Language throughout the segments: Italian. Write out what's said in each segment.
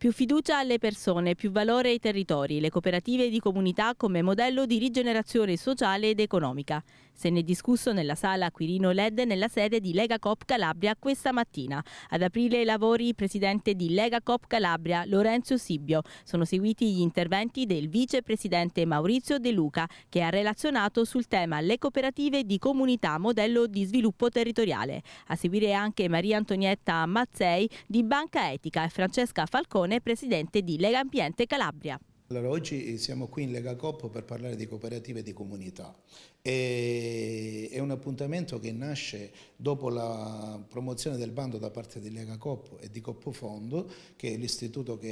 Più fiducia alle persone, più valore ai territori, le cooperative di comunità come modello di rigenerazione sociale ed economica. Se ne è discusso nella sala Quirino Led nella sede di Lega Cop Calabria questa mattina. Ad aprire i lavori il presidente di Lega Cop Calabria, Lorenzo Sibbio. Sono seguiti gli interventi del vicepresidente Maurizio De Luca che ha relazionato sul tema le cooperative di comunità modello di sviluppo territoriale. A seguire anche Maria Antonietta Mazzei di Banca Etica e Francesca Falcone, presidente di Lega Ambiente Calabria. Allora, oggi siamo qui in Lega Coop per parlare di cooperative e di comunità. E è un appuntamento che nasce dopo la promozione del bando da parte di Lega Coop e di Coop Fondo, che è l'istituto che,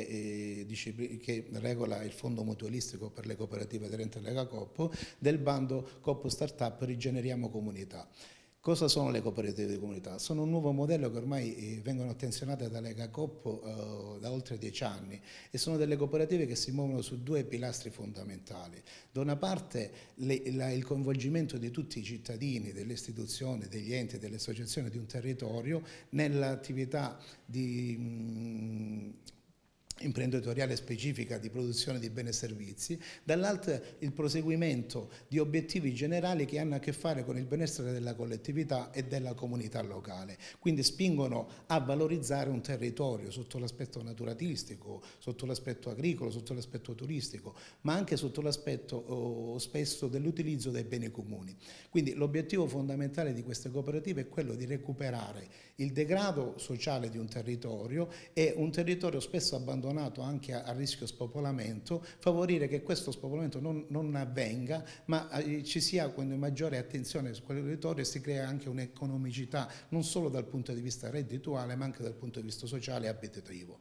eh, che, regola il fondo mutualistico per le cooperative aderenti a Lega Coop, del bando Coop Startup Rigeneriamo Comunità. Cosa sono le cooperative di comunità? Sono un nuovo modello che ormai eh, vengono attenzionate da Lega Coop eh, da oltre dieci anni e sono delle cooperative che si muovono su due pilastri fondamentali. Da una parte le, la, il coinvolgimento di tutti i cittadini, delle istituzioni, degli enti, delle associazioni di un territorio nell'attività di... Mh, mm, imprenditoriale specifica di produzione di beni e servizi, dall'altra il proseguimento di obiettivi generali che hanno a che fare con il benessere della collettività e della comunità locale, quindi spingono a valorizzare un territorio sotto l'aspetto naturalistico, sotto l'aspetto agricolo, sotto l'aspetto turistico, ma anche sotto l'aspetto oh, spesso dell'utilizzo dei beni comuni. Quindi l'obiettivo fondamentale di queste cooperative è quello di recuperare il degrado sociale di un territorio e un territorio spesso abbandonato abbandonato anche a, a rischio spopolamento, favorire che questo spopolamento non, non avvenga, ma eh, ci sia maggiore attenzione su quel territorio e si crea anche un'economicità non solo dal punto di vista reddituale ma anche dal punto di vista sociale e abitativo.